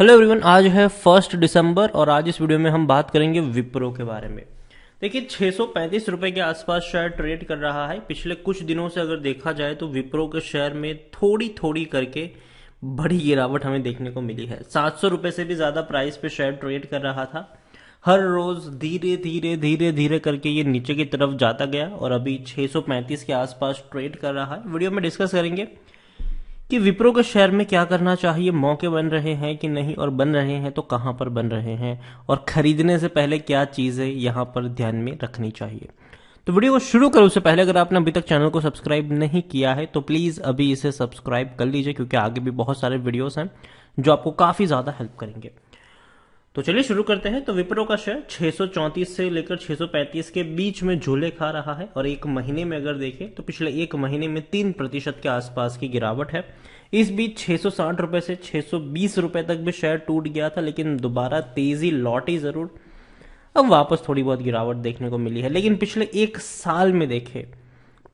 hello everyone आज है first दिसंबर और आज इस वीडियो में हम बात करेंगे विप्रो के बारे में देखिए छः सौ पैंतीस के आसपास शेयर ट्रेड कर रहा है पिछले कुछ दिनों से अगर देखा जाए तो विप्रो के शेयर में थोड़ी थोड़ी करके बड़ी गिरावट हमें देखने को मिली है सात सौ रुपये से भी ज़्यादा प्राइस पे शेयर ट्रेड कर रहा था हर रोज़ धीरे धीरे धीरे धीरे करके ये नीचे की तरफ जाता गया और अभी 635 के आसपास ट्रेड कर रहा है वीडियो में डिस्कस करेंगे कि विप्रो के शेयर में क्या करना चाहिए मौके बन रहे हैं कि नहीं और बन रहे हैं तो कहां पर बन रहे हैं और ख़रीदने से पहले क्या चीज़ें यहां पर ध्यान में रखनी चाहिए तो वीडियो को शुरू करो उससे पहले अगर आपने अभी तक चैनल को सब्सक्राइब नहीं किया है तो प्लीज़ अभी इसे सब्सक्राइब कर लीजिए क्योंकि आगे भी बहुत सारे वीडियोस हैं जो आपको काफ़ी ज़्यादा हेल्प करेंगे तो चलिए शुरू करते हैं तो विप्रो का शेयर 634 से लेकर 635 के बीच में झूले खा रहा है और एक महीने में अगर देखें तो पिछले एक महीने में तीन प्रतिशत के आसपास की गिरावट है इस बीच छह रुपए से छह सौ तक भी शेयर टूट गया था लेकिन दोबारा तेजी लौटी जरूर अब वापस थोड़ी बहुत गिरावट देखने को मिली है लेकिन पिछले एक साल में देखे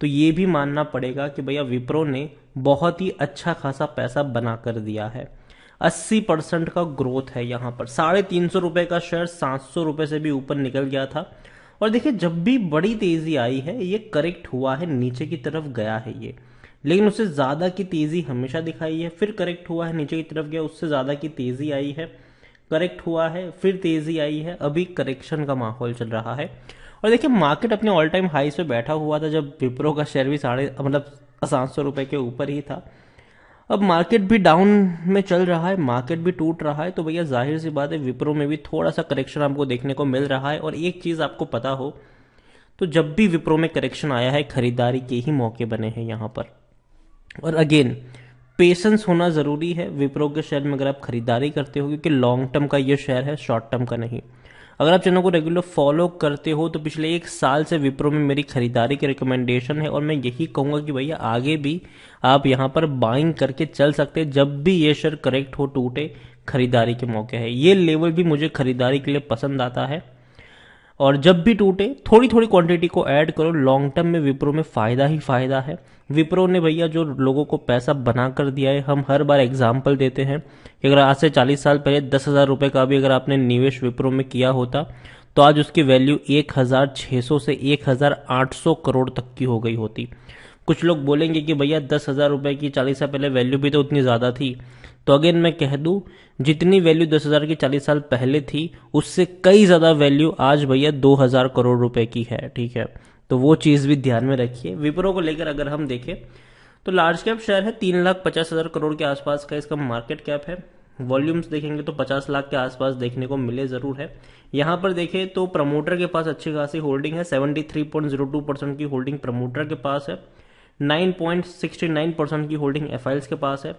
तो ये भी मानना पड़ेगा कि भैया विप्रो ने बहुत ही अच्छा खासा पैसा बना कर दिया है अस्सी परसेंट का ग्रोथ है यहाँ पर साढ़े तीन सौ रुपये का शेयर सात सौ रुपये से भी ऊपर निकल गया था और देखिए जब भी बड़ी तेज़ी आई है ये करेक्ट हुआ है नीचे की तरफ गया है ये लेकिन उससे ज़्यादा की तेज़ी हमेशा दिखाई है फिर करेक्ट हुआ है नीचे की तरफ गया उससे ज़्यादा की तेज़ी आई है करेक्ट हुआ है फिर तेज़ी आई है अभी करेक्शन का माहौल चल रहा है और देखिए मार्केट अपने ऑल टाइम हाई से बैठा हुआ था जब विप्रो का शेयर भी साढ़े मतलब सात सौ रुपये के ऊपर ही था अब मार्केट भी डाउन में चल रहा है मार्केट भी टूट रहा है तो भैया जाहिर सी बात है विप्रो में भी थोड़ा सा करेक्शन आपको देखने को मिल रहा है और एक चीज़ आपको पता हो तो जब भी विप्रो में करेक्शन आया है खरीदारी के ही मौके बने हैं यहाँ पर और अगेन पेशेंस होना ज़रूरी है विप्रो के शेयर में अगर आप खरीदारी करते हो क्योंकि लॉन्ग टर्म का ये शेयर है शॉर्ट टर्म का नहीं अगर आप चैनल को रेगुलर फॉलो करते हो तो पिछले एक साल से विप्रो में मेरी खरीदारी की रिकमेंडेशन है और मैं यही कहूंगा कि भैया आगे भी आप यहाँ पर बाइंग करके चल सकते हैं जब भी ये शेयर करेक्ट हो टूटे खरीदारी के मौके है ये लेवल भी मुझे खरीदारी के लिए पसंद आता है और जब भी टूटे थोड़ी थोड़ी क्वांटिटी को ऐड करो लॉन्ग टर्म में विप्रो में फ़ायदा ही फ़ायदा है विप्रो ने भैया जो लोगों को पैसा बना कर दिया है हम हर बार एग्जाम्पल देते हैं कि अगर आज से चालीस साल पहले दस हज़ार रुपये का भी अगर आपने निवेश विप्रो में किया होता तो आज उसकी वैल्यू एक हज़ार छः सौ से एक हज़ार आठ सौ करोड़ तक की हो गई होती कुछ लोग बोलेंगे कि भैया दस हज़ार रुपये की चालीस साल पहले वैल्यू भी तो उतनी ज़्यादा थी तो अगेन मैं कह दूं जितनी वैल्यू दस हज़ार की चालीस साल पहले थी उससे कई ज़्यादा वैल्यू आज भैया दो हज़ार करोड़ रुपए की है ठीक है तो वो चीज़ भी ध्यान में रखिए विप्रो को लेकर अगर हम देखें तो लार्ज कैप शेयर है तीन लाख पचास हज़ार करोड़ के आसपास का इसका मार्केट कैप है वॉल्यूम्स देखेंगे तो पचास लाख के आसपास देखने को मिले ज़रूर है यहां पर देखें तो प्रमोटर के पास अच्छी खासी होल्डिंग है टू परसेंट की होल्डिंग प्रमोटर के पास है 9.69 परसेंट की होल्डिंग एफ के पास है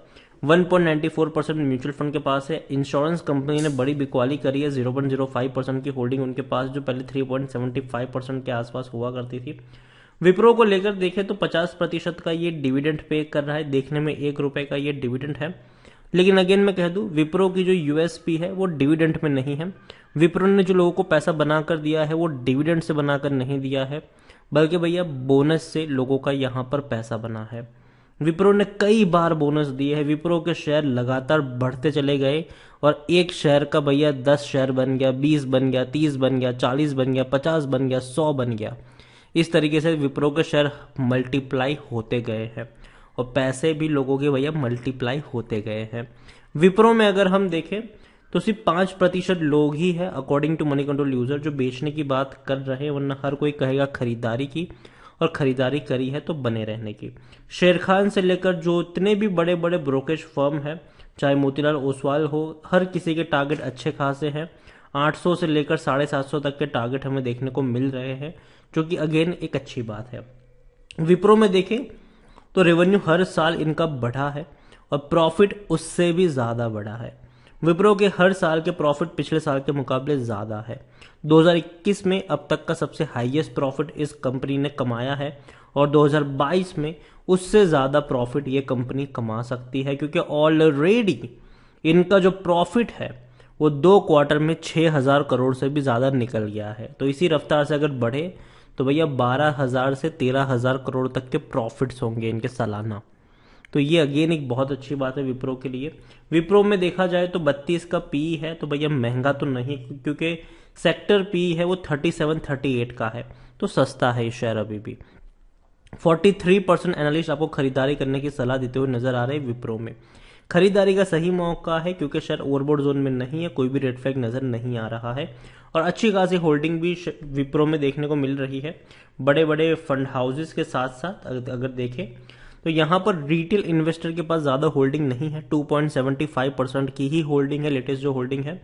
1.94 परसेंट म्यूचुअल फंड के पास है इंश्योरेंस कंपनी ने बड़ी बिकवाली करी है 0.05 परसेंट की होल्डिंग उनके पास जो पहले 3.75 परसेंट के आसपास हुआ करती थी विप्रो को लेकर देखें तो 50 प्रतिशत का ये डिविडेंड पे कर रहा है देखने में एक रुपए का ये डिविडेंड है लेकिन अगेन मैं कह दूं विप्रो की जो यूएसपी है वो डिविडेंट में नहीं है विप्रो ने जो लोगों को पैसा बनाकर दिया है वो डिविडेंट से बनाकर नहीं दिया है बल्कि भैया बोनस से लोगों का यहाँ पर पैसा बना है विप्रो ने कई बार बोनस दिए हैं विप्रो के शेयर लगातार बढ़ते चले गए और एक शेयर का भैया दस शेयर बन गया बीस बन गया तीस बन गया चालीस बन गया पचास बन गया सौ बन गया इस तरीके से विप्रो के शेयर मल्टीप्लाई होते गए हैं और पैसे भी लोगों के भैया मल्टीप्लाई होते गए हैं विप्रो में अगर हम देखें तो सिर्फ पाँच प्रतिशत लोग ही है according to Moneycontrol user जो बेचने की बात कर रहे हैं वरना हर कोई कहेगा खरीदारी की और ख़रीदारी करी है तो बने रहने की शेर खान से लेकर जो इतने भी बड़े बड़े ब्रोकेज फर्म हैं चाहे मोतीलाल ओसवाल हो हर किसी के टारगेट अच्छे खासे हैं 800 से लेकर साढ़े सात सौ तक के टारगेट हमें देखने को मिल रहे हैं जो कि अगेन एक अच्छी बात है विप्रो में देखें तो रेवेन्यू हर साल इनका बढ़ा है और प्रॉफिट उससे भी ज़्यादा बढ़ा है विप्रो के हर साल के प्रॉफिट पिछले साल के मुकाबले ज़्यादा है 2021 में अब तक का सबसे हाईएस्ट प्रॉफिट इस कंपनी ने कमाया है और 2022 में उससे ज़्यादा प्रॉफिट ये कंपनी कमा सकती है क्योंकि ऑलरेडी इनका जो प्रॉफिट है वो दो क्वार्टर में छः हज़ार करोड़ से भी ज़्यादा निकल गया है तो इसी रफ्तार से अगर बढ़े तो भैया बारह हज़ार से तेरह हज़ार करोड़ तक के प्रॉफिट्स होंगे इनके सालाना तो ये अगेन एक बहुत अच्छी बात है विप्रो के लिए विप्रो में देखा जाए तो बत्तीस का पी है तो भैया महंगा तो नहीं क्योंकि सेक्टर पी है वो थर्टी सेवन थर्टी एट का है तो सस्ता है ये शेयर अभी भी फोर्टी थ्री परसेंट एनालिस्ट आपको खरीदारी करने की सलाह देते हुए नजर आ रहे हैं विप्रो में खरीदारी का सही मौका है क्योंकि शेयर ओवरबोर्ड जोन में नहीं है कोई भी रेड फ्लैग नजर नहीं आ रहा है और अच्छी खासी होल्डिंग भी विप्रो में देखने को मिल रही है बड़े बड़े फंड हाउसेस के साथ साथ अगर देखें तो यहां पर रिटेल इन्वेस्टर के पास ज़्यादा होल्डिंग नहीं है 2.75 परसेंट की ही होल्डिंग है लेटेस्ट जो होल्डिंग है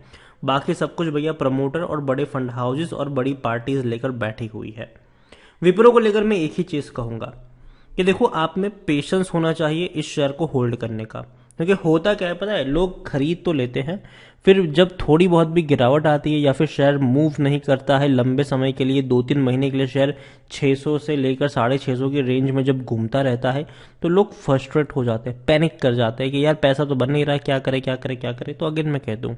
बाकी सब कुछ भैया प्रमोटर और बड़े फंड हाउसेस और बड़ी पार्टीज लेकर बैठी हुई है विप्रो को लेकर मैं एक ही चीज़ कहूंगा कि देखो आप में पेशेंस होना चाहिए इस शेयर को होल्ड करने का क्योंकि होता क्या है पता है लोग खरीद तो लेते हैं फिर जब थोड़ी बहुत भी गिरावट आती है या फिर शेयर मूव नहीं करता है लंबे समय के लिए दो तीन महीने के लिए शेयर 600 से लेकर साढ़े छः की रेंज में जब घूमता रहता है तो लोग फ्रस्ट्रेट हो जाते हैं पैनिक कर जाते हैं कि यार पैसा तो बन नहीं रहा क्या करें क्या करें क्या करें तो अगेन मैं कह दूँ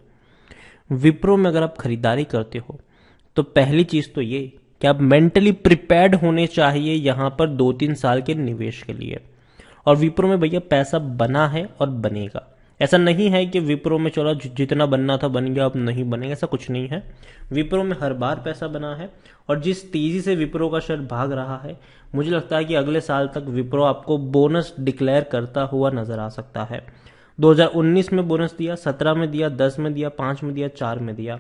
विप्रो में अगर आप खरीदारी करते हो तो पहली चीज़ तो ये कि आप मेंटली प्रिपेयर्ड होने चाहिए यहाँ पर दो तीन साल के निवेश के लिए और विप्रो में भैया पैसा बना है और बनेगा ऐसा नहीं है कि विप्रो में चलो जितना बनना था बन गया अब नहीं बनेगा ऐसा कुछ नहीं है विप्रो में हर बार पैसा बना है और जिस तेज़ी से विप्रो का शेयर भाग रहा है मुझे लगता है कि अगले साल तक विप्रो आपको बोनस डिक्लेयर करता हुआ नज़र आ सकता है 2019 में बोनस दिया 17 में दिया 10 में दिया 5 में दिया 4 में दिया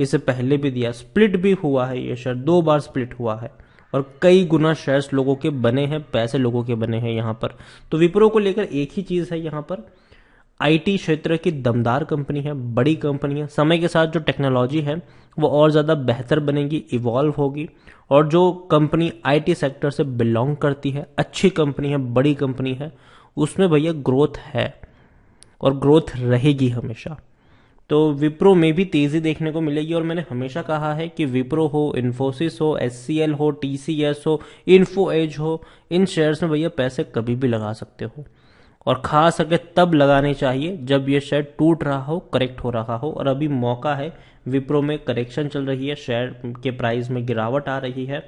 इससे पहले भी दिया स्प्लिट भी हुआ है ये शेयर दो बार स्प्लिट हुआ है और कई गुना शेयर्स लोगों के बने हैं पैसे लोगों के बने हैं यहाँ पर तो विप्रो को लेकर एक ही चीज़ है यहाँ पर आईटी क्षेत्र की दमदार कंपनी है बड़ी कंपनी है समय के साथ जो टेक्नोलॉजी है वो और ज़्यादा बेहतर बनेगी इवॉल्व होगी और जो कंपनी आईटी सेक्टर से बिलोंग करती है अच्छी कंपनी है बड़ी कंपनी है उसमें भैया ग्रोथ है और ग्रोथ रहेगी हमेशा तो विप्रो में भी तेज़ी देखने को मिलेगी और मैंने हमेशा कहा है कि विप्रो हो इन्फोसिस हो एस हो टी हो इन्फो एज हो इन शेयर्स में भैया पैसे कभी भी लगा सकते हो और खा सके तब लगाने चाहिए जब ये शेयर टूट रहा हो करेक्ट हो रहा हो और अभी मौका है विप्रो में करेक्शन चल रही है शेयर के प्राइस में गिरावट आ रही है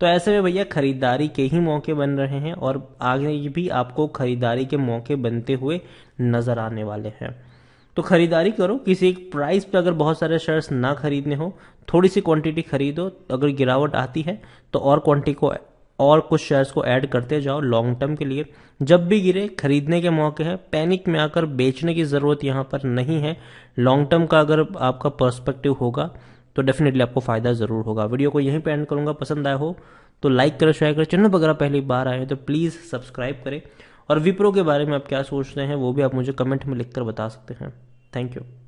तो ऐसे में भैया खरीदारी के ही मौके बन रहे हैं और आगे भी आपको खरीदारी के मौके बनते हुए नज़र आने वाले हैं तो खरीदारी करो किसी एक प्राइस पे अगर बहुत सारे शेयर्स ना खरीदने हो थोड़ी सी क्वांटिटी खरीदो अगर गिरावट आती है तो और क्वांटिटी को और कुछ शेयर्स को ऐड करते जाओ लॉन्ग टर्म के लिए जब भी गिरे खरीदने के मौके हैं पैनिक में आकर बेचने की ज़रूरत यहाँ पर नहीं है लॉन्ग टर्म का अगर आपका पर्सपेक्टिव होगा तो डेफिनेटली आपको फ़ायदा ज़रूर होगा वीडियो को यहीं पर एंड करूँगा पसंद आया हो तो लाइक करें शेयर करें चैनल वगैरह पहली बार आए तो प्लीज़ सब्सक्राइब करें और विप्रो के बारे में आप क्या सोचते हैं वो भी आप मुझे कमेंट में लिखकर बता सकते हैं थैंक यू